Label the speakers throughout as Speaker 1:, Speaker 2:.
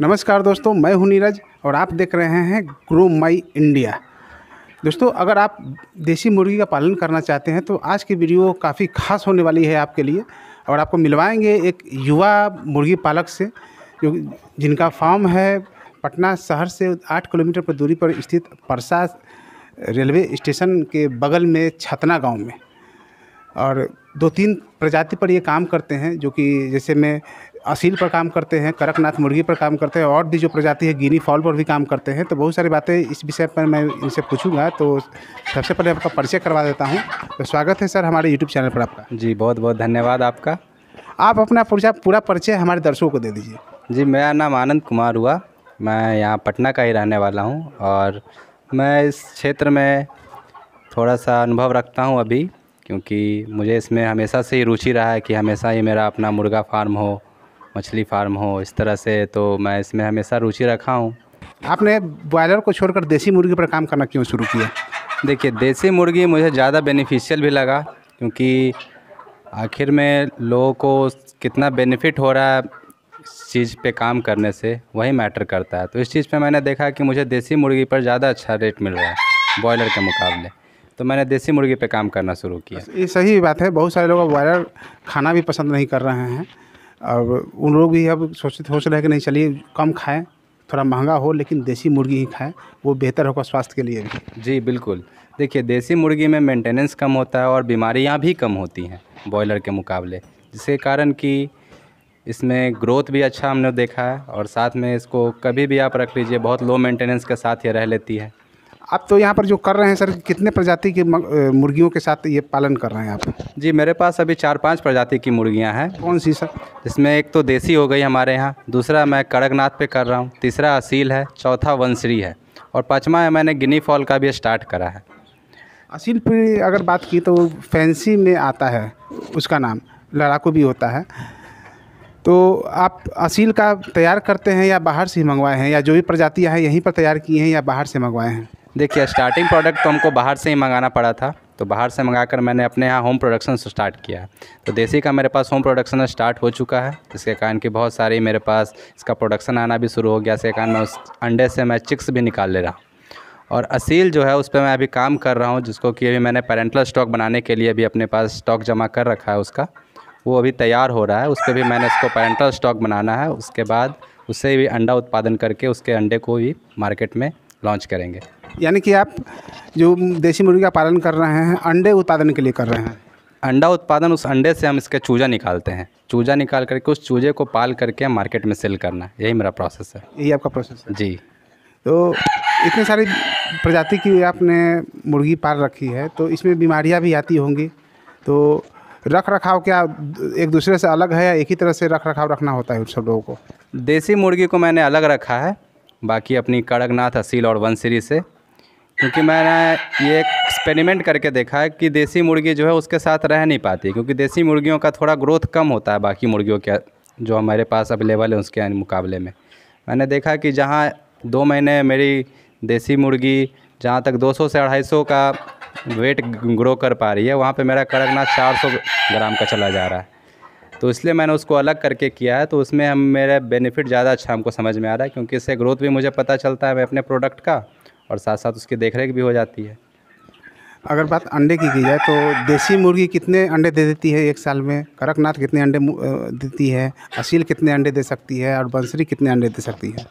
Speaker 1: नमस्कार दोस्तों मैं हूं नीरज और आप देख रहे हैं ग्रो माई इंडिया दोस्तों अगर आप देसी मुर्गी का पालन करना चाहते हैं तो आज की वीडियो काफ़ी खास होने वाली है आपके लिए और आपको मिलवाएंगे एक युवा मुर्गी पालक से जो जिनका फार्म है पटना शहर से आठ किलोमीटर पर दूरी पर स्थित परसा रेलवे स्टेशन के बगल में छतना गाँव में और दो तीन प्रजाति पर ये काम करते हैं जो कि जैसे मैं असील पर काम करते हैं करकनाथ मुर्गी पर काम करते हैं और भी जो प्रजाति है गिनी फॉल पर भी काम करते हैं तो बहुत सारी बातें इस विषय पर मैं इनसे पूछूंगा तो सबसे पहले आपका परिचय करवा देता हूँ तो स्वागत है सर हमारे यूट्यूब चैनल पर आपका जी बहुत बहुत धन्यवाद आपका आप अपना पूरा पूरा परिचय हमारे दर्शकों को दे दीजिए जी मेरा नाम
Speaker 2: आनंद कुमार हुआ मैं यहाँ पटना का ही रहने वाला हूँ और मैं इस क्षेत्र में थोड़ा सा अनुभव रखता हूँ अभी क्योंकि मुझे इसमें हमेशा से ही रुचि रहा है कि हमेशा ये मेरा अपना मुर्गा फार्म हो मछली फार्म हो इस तरह से तो मैं इसमें हमेशा रुचि रखा हूँ
Speaker 1: आपने बॉयलर को छोड़कर देसी मुर्गी पर काम करना क्यों शुरू किया
Speaker 2: देखिए देसी मुर्गी मुझे ज़्यादा बेनिफिशियल भी लगा क्योंकि आखिर में लोगों को कितना बेनिफिट हो रहा है इस चीज़ पे काम करने से वही मैटर करता है तो इस चीज़ पे मैंने देखा कि मुझे देसी मुर्गी पर ज़्यादा अच्छा रेट मिल रहा है बॉयलर के मुकाबले तो मैंने देसी मुर्गी पे काम करना शुरू किया
Speaker 1: ये सही बात है बहुत सारे लोग बॉयलर खाना भी पसंद नहीं कर रहे हैं और उन लोग भी अब सोचते सोच रहे हैं कि नहीं चलिए कम खाएँ थोड़ा महंगा हो लेकिन देसी मुर्गी ही खाएं वो बेहतर होगा स्वास्थ्य के लिए भी
Speaker 2: जी बिल्कुल देखिए देसी मुर्गी में मेंटेनेंस कम होता है और बीमारियां भी कम होती हैं बॉयलर के मुकाबले जिसके कारण कि इसमें ग्रोथ भी अच्छा हमने देखा है और साथ में इसको कभी भी आप रख लीजिए बहुत लो मेंटेनेंस के साथ ये रह लेती है
Speaker 1: आप तो यहाँ पर जो कर रहे हैं सर कितने प्रजाति के मुर्गियों के साथ ये पालन कर रहे हैं आप जी मेरे पास अभी चार
Speaker 2: पांच प्रजाति की मुर्गियाँ हैं कौन सी सर जिसमें एक तो देसी हो गई हमारे यहाँ दूसरा मैं कड़कनाथ पे कर रहा हूँ तीसरा असील है चौथा वंशरी है और पाँचवा है मैंने गिनी फॉल का भी स्टार्ट करा है
Speaker 1: असील पर अगर बात की तो फैंसी में आता है उसका नाम लड़ाकू भी होता है तो आप असील का तैयार करते हैं या बाहर से मंगवाए हैं या जो भी प्रजातियाँ हैं यहीं पर तैयार की हैं या बाहर से मंगवाए हैं
Speaker 2: देखिए स्टार्टिंग प्रोडक्ट तो हमको बाहर से ही मंगाना पड़ा था तो बाहर से मंगा कर मैंने अपने यहाँ होम प्रोडक्शन से स्टार्ट किया तो देसी का मेरे पास होम प्रोडक्शन स्टार्ट हो चुका है जिसके कारण कि बहुत सारी मेरे पास इसका प्रोडक्शन आना भी शुरू हो गया इसके कारण मैं उस अंडे से मैं चिक्स भी निकाल ले रहा हूँ और असील जो है उस पर मैं अभी काम कर रहा हूँ जिसको कि अभी मैंने पेरेंटल स्टॉक बनाने के लिए अभी अपने पास स्टॉक जमा कर रखा है उसका वो अभी तैयार हो रहा है उस पर भी मैंने इसको पेरेंटल स्टॉक बनाना है उसके बाद उससे भी अंडा उत्पादन करके उसके अंडे को भी मार्केट में लॉन्च करेंगे
Speaker 1: यानी कि आप जो देसी मुर्गी का पालन कर रहे हैं अंडे उत्पादन के लिए कर रहे हैं
Speaker 2: अंडा उत्पादन उस अंडे से हम इसका चूजा निकालते हैं चूजा निकाल करके उस चूजे को पाल करके मार्केट में सेल करना यही मेरा प्रोसेस है
Speaker 1: यही आपका प्रोसेस है जी तो इतने सारी प्रजाति की आपने मुर्गी पाल रखी है तो इसमें बीमारियाँ भी आती होंगी तो रख रखाव क्या एक दूसरे से अलग है या एक ही तरह से रख रखाव रखना होता है सब लोगों को
Speaker 2: देसी मुर्गी को मैंने अलग रखा है बाकी अपनी कड़कनाथ असील और वंशीरी से क्योंकि मैंने ये एक्सपेरिमेंट करके देखा है कि देसी मुर्गी जो है उसके साथ रह नहीं पाती क्योंकि देसी मुर्गियों का थोड़ा ग्रोथ कम होता है बाकी मुर्गियों के जो हमारे पास अवेलेबल है उसके मुकाबले में मैंने देखा कि जहाँ दो महीने मेरी देसी मुर्गी जहाँ तक 200 से 250 का वेट ग्रो कर पा रही है वहाँ पे मेरा कड़कनाथ 400 ग्राम का चला जा रहा है तो इसलिए मैंने उसको अलग करके किया है तो उसमें हम मेरा बेनिफिट ज़्यादा अच्छा हमको समझ में आ रहा है क्योंकि इससे ग्रोथ भी मुझे पता चलता है मैं अपने प्रोडक्ट का और साथ साथ उसकी देखरेख भी हो जाती है
Speaker 1: अगर बात अंडे की की जाए तो देसी मुर्गी कितने अंडे दे देती है एक साल में कड़कनाथ कितने अंडे देती है असील कितने अंडे दे सकती है और बंसरी कितने अंडे दे सकती है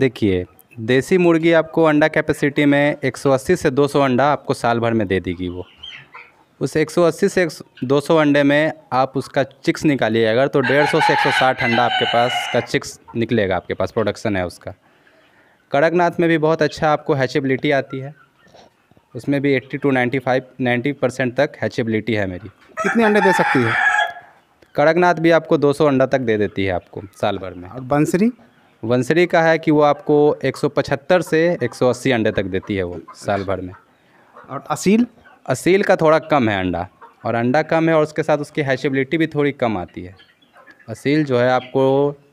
Speaker 2: देखिए देसी मुर्गी आपको अंडा कैपेसिटी में 180 से 200 अंडा आपको साल भर में दे देगी वो उस 180 से 200 अंडे में आप उसका चिक्स निकालिए अगर तो 150 से 160 अंडा आपके पास का चिक्स निकलेगा आपके पास प्रोडक्शन है उसका कड़कनाथ में भी बहुत अच्छा आपको हैचेबिलिटी आती है उसमें भी 80 टू 95 90 परसेंट तक हैचेबिलिटी है मेरी कितने अंडे दे सकती है कड़कनाथ भी आपको 200 अंडा तक दे देती है आपको साल भर में और बंसरी बंसरी का है कि वो आपको एक से एक अंडे तक देती है वो साल भर में और असील असील का थोड़ा कम है अंडा और अंडा कम है और उसके साथ उसकी हैशेबिलिटी भी थोड़ी कम आती है असील जो है आपको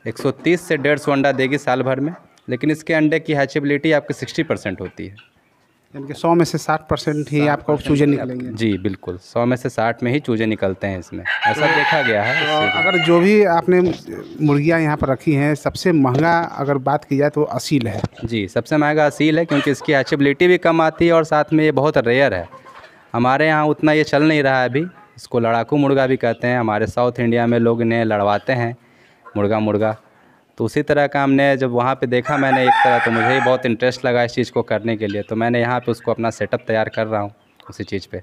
Speaker 2: 130 से 150 अंडा देगी साल भर में लेकिन इसके अंडे की हैचेबिलिटी आपकी 60 परसेंट होती है
Speaker 1: यानी कि सौ में से साठ परसेंट ही आपको चूजे निकलेंगे
Speaker 2: जी बिल्कुल सौ में से साठ में ही चूजे निकलते हैं इसमें ऐसा देखा गया है तो
Speaker 1: अगर जो भी आपने मुर्गियाँ यहाँ पर रखी हैं सबसे महंगा अगर बात की जाए तो असील है
Speaker 2: जी सबसे महंगा असील है क्योंकि इसकी हैचेबिलिटी भी कम आती है और साथ में ये बहुत रेयर है हमारे यहाँ उतना ये चल नहीं रहा है अभी इसको लड़ाकू मुर्गा भी कहते हैं हमारे साउथ इंडिया में लोग इन्हें लड़वाते हैं मुर्गा मुर्गा तो उसी तरह का हमने जब वहाँ पे देखा मैंने एक तरह तो मुझे ही बहुत इंटरेस्ट लगा इस चीज़ को करने के लिए तो मैंने यहाँ पे उसको अपना सेटअप तैयार कर रहा हूँ उसी चीज़ पे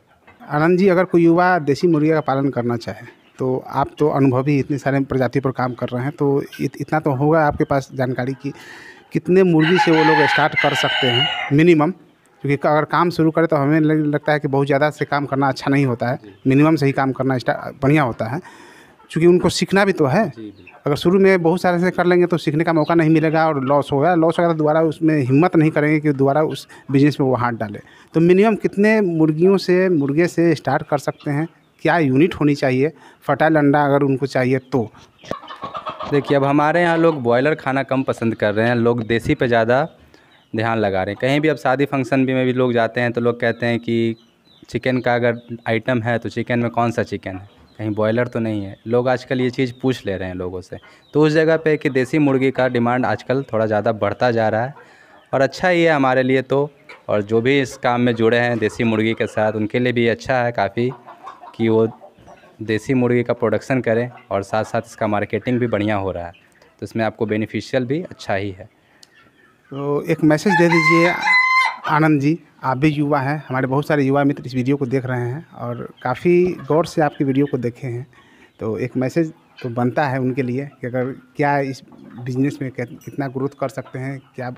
Speaker 1: आनंद जी अगर कोई युवा देसी मुर्गे का पालन करना चाहे तो आप तो अनुभवी इतने सारे प्रजाति पर काम कर रहे हैं तो इत, इतना तो होगा आपके पास जानकारी कि कितने मुर्गी से वो लोग स्टार्ट कर सकते हैं मिनिमम क्योंकि अगर काम शुरू करें तो हमें लगता है कि बहुत ज़्यादा से काम करना अच्छा नहीं होता है मिनिमम से ही काम करना बढ़िया होता है चूँकि उनको सीखना भी तो है अगर शुरू में बहुत सारे से कर लेंगे तो सीखने का मौका नहीं मिलेगा और लॉस होगा लॉस होगा तो दोबारा उसमें हिम्मत नहीं करेंगे कि दोबारा उस बिज़नेस में वो हाथ डाले तो मिनिमम कितने मुर्गियों से मुर्गे से स्टार्ट कर सकते हैं क्या यूनिट होनी चाहिए फटाइल अंडा अगर उनको चाहिए तो
Speaker 2: देखिए अब हमारे यहाँ लोग बॉयलर खाना कम पसंद कर रहे हैं लोग देसी पर ज़्यादा ध्यान लगा रहे हैं कहीं भी अब शादी फंक्शन भी में भी लोग जाते हैं तो लोग कहते हैं कि चिकन का अगर आइटम है तो चिकन में कौन सा चिकन है कहीं बॉयलर तो नहीं है लोग आजकल ये चीज़ पूछ ले रहे हैं लोगों से तो उस जगह पे कि देसी मुर्गी का डिमांड आजकल थोड़ा ज़्यादा बढ़ता जा रहा है और अच्छा ही है हमारे लिए तो और जो भी इस काम में जुड़े हैं देसी मुर्गी के साथ उनके लिए भी अच्छा है काफ़ी कि वो देसी मुर्गी का प्रोडक्शन करें और साथ साथ इसका मार्केटिंग भी बढ़िया हो रहा है तो इसमें आपको बेनिफिशियल भी अच्छा ही है
Speaker 1: तो एक मैसेज दे दीजिए आनंद जी आप भी युवा हैं हमारे बहुत सारे युवा मित्र इस वीडियो को देख रहे हैं और काफ़ी गौर से आपकी वीडियो को देखे हैं तो एक मैसेज तो बनता है उनके लिए कि अगर क्या इस बिजनेस में कितना ग्रोथ कर सकते हैं क्या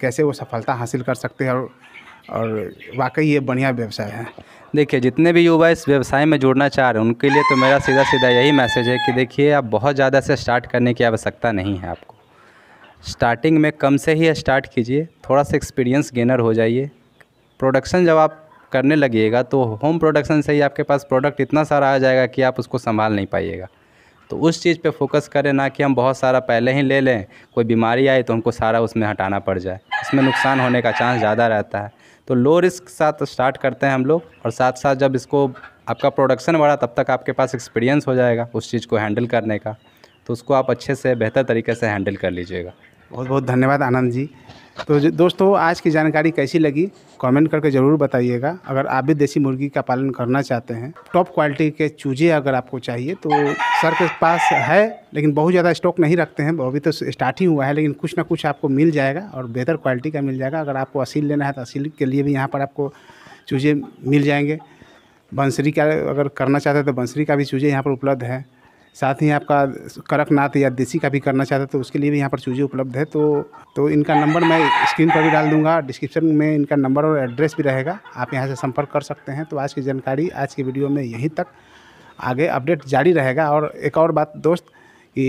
Speaker 1: कैसे वो सफलता हासिल कर सकते हैं और और वाकई ये बढ़िया व्यवसाय है
Speaker 2: देखिए जितने भी युवा इस व्यवसाय में जुड़ना चाह रहे हैं उनके लिए तो मेरा सीधा सीधा यही मैसेज है कि देखिए आप बहुत ज़्यादा से स्टार्ट करने की आवश्यकता नहीं है आपको स्टार्टिंग में कम से ही स्टार्ट कीजिए थोड़ा सा एक्सपीरियंस गेनर हो जाइए प्रोडक्शन जब आप करने लगिएगा तो होम प्रोडक्शन से ही आपके पास प्रोडक्ट इतना सारा आ जाएगा कि आप उसको संभाल नहीं पाइएगा तो उस चीज़ पे फोकस करें ना कि हम बहुत सारा पहले ही ले लें कोई बीमारी आए तो हमको सारा उसमें हटाना पड़ जाए इसमें नुकसान होने का चांस ज़्यादा रहता है तो लो रिस्क साथ स्टार्ट करते हैं हम लोग और साथ साथ जब इसको आपका प्रोडक्शन बढ़ा तब तक आपके पास एक्सपीरियंस हो जाएगा उस चीज़ को हैंडल करने का तो उसको आप अच्छे से बेहतर तरीके से हैंडल कर लीजिएगा
Speaker 1: बहुत बहुत धन्यवाद आनंद जी तो दोस्तों आज की जानकारी कैसी लगी कमेंट करके ज़रूर बताइएगा अगर आप भी देसी मुर्गी का पालन करना चाहते हैं टॉप क्वालिटी के चूजे अगर आपको चाहिए तो सर के पास है लेकिन बहुत ज़्यादा स्टॉक नहीं रखते हैं अभी तो स्टार्ट ही हुआ है लेकिन कुछ ना कुछ आपको मिल जाएगा और बेहतर क्वालिटी का मिल जाएगा अगर आपको असील लेना है तो असील के लिए भी यहाँ पर आपको चूजे मिल जाएंगे बंसरी का अगर करना चाहते हैं तो बंसरी का भी चूजे यहाँ पर उपलब्ध है साथ ही आपका कड़कनाथ या देसी का भी करना चाहते तो उसके लिए भी यहाँ पर चूजी उपलब्ध है तो तो इनका नंबर मैं स्क्रीन पर भी डाल दूंगा डिस्क्रिप्शन में इनका नंबर और एड्रेस भी रहेगा आप यहाँ से संपर्क कर सकते हैं तो आज की जानकारी आज की वीडियो में यहीं तक आगे अपडेट जारी रहेगा और एक और बात दोस्त कि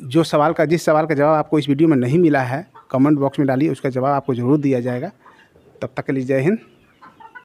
Speaker 1: जो सवाल का जिस सवाल का जवाब आपको इस वीडियो में नहीं मिला है कमेंट बॉक्स में डालिए उसका जवाब आपको ज़रूर दिया जाएगा तब तक के लिए जय हिंद